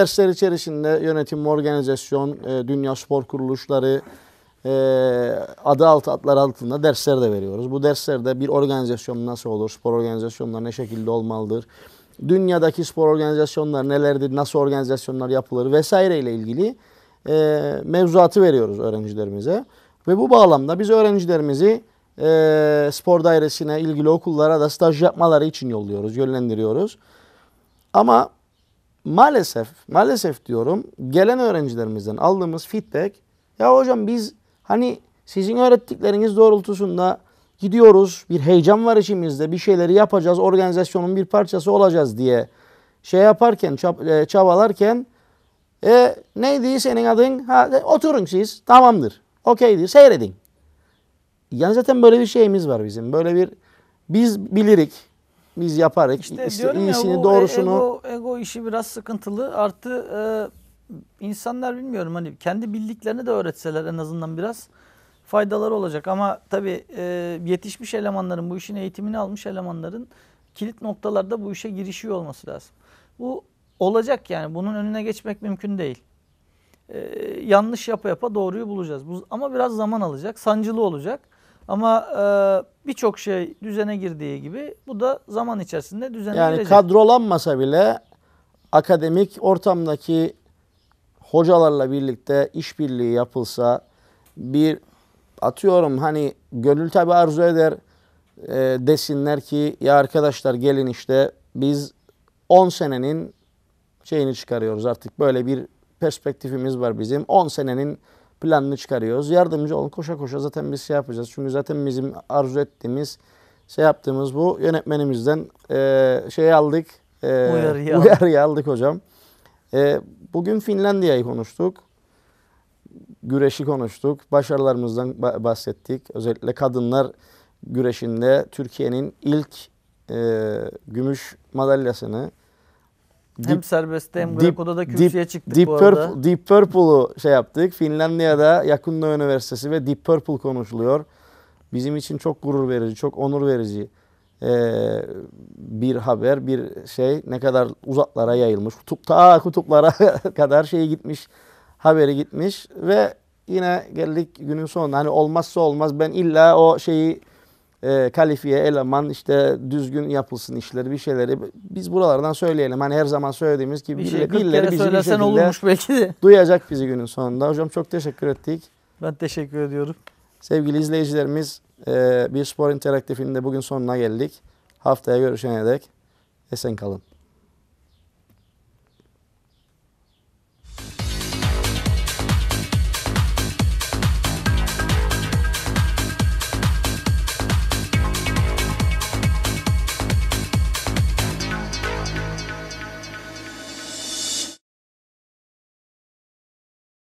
Dersler içerisinde yönetim, organizasyon, e, dünya spor kuruluşları e, adı altı adlar altında dersler de veriyoruz. Bu derslerde bir organizasyon nasıl olur, spor organizasyonları ne şekilde olmalıdır, dünyadaki spor organizasyonları nelerdir, nasıl organizasyonlar yapılır vesaire ile ilgili e, mevzuatı veriyoruz öğrencilerimize. Ve bu bağlamda biz öğrencilerimizi spor dairesine, ilgili okullara da staj yapmaları için yolluyoruz, yönlendiriyoruz. Ama maalesef, maalesef diyorum gelen öğrencilerimizden aldığımız feedback ya hocam biz hani sizin öğrettikleriniz doğrultusunda gidiyoruz bir heyecan var içimizde bir şeyleri yapacağız organizasyonun bir parçası olacağız diye şey yaparken çab- e, çabalarken e, neydi senin adın? Ha, oturun siz tamamdır okeydir seyredin. Yani zaten böyle bir şeyimiz var bizim böyle bir biz bilirik biz yaparak işte, işte iyisini ya, bu e- doğrusunu. Ego, ego işi biraz sıkıntılı artı e, insanlar bilmiyorum hani kendi bildiklerini de öğretseler en azından biraz faydaları olacak. Ama tabii e, yetişmiş elemanların bu işin eğitimini almış elemanların kilit noktalarda bu işe girişiyor olması lazım. Bu olacak yani bunun önüne geçmek mümkün değil. E, yanlış yapa yapa doğruyu bulacağız. Bu, ama biraz zaman alacak, sancılı olacak. Ama e, birçok şey düzene girdiği gibi bu da zaman içerisinde düzene yani girecek. Yani kadrolanmasa bile akademik ortamdaki hocalarla birlikte işbirliği yapılsa bir atıyorum hani gönül tabi arzu eder e, desinler ki ya arkadaşlar gelin işte biz 10 senenin şeyini çıkarıyoruz artık böyle bir perspektifimiz var bizim 10 senenin planını çıkarıyoruz. Yardımcı olun koşa koşa zaten biz şey yapacağız. Çünkü zaten bizim arzu ettiğimiz şey yaptığımız bu yönetmenimizden e, şey aldık. E, uyarıyı, uyarıyı aldık hocam. E, bugün Finlandiya'yı konuştuk. Güreşi konuştuk. Başarılarımızdan bahsettik. Özellikle kadınlar güreşinde Türkiye'nin ilk e, gümüş madalyasını Deep, hem serbestte hem Greco'da da kürsüye deep, çıktık deep bu arada. Purple, deep Purple'u şey yaptık. Finlandiya'da Yakunda Üniversitesi ve Deep Purple konuşuluyor. Bizim için çok gurur verici, çok onur verici ee, bir haber, bir şey ne kadar uzaklara yayılmış. Kutup, ta kutuplara kadar şey gitmiş, haberi gitmiş ve yine geldik günün sonunda. Hani olmazsa olmaz ben illa o şeyi e, kalifiye eleman işte düzgün yapılsın işleri bir şeyleri biz buralardan söyleyelim. Hani her zaman söylediğimiz gibi bir şey, birileri bizi bir olurmuş belki de. duyacak bizi günün sonunda. Hocam çok teşekkür ettik. Ben teşekkür ediyorum. Sevgili izleyicilerimiz e, bir spor interaktifinde bugün sonuna geldik. Haftaya görüşene dek esen kalın.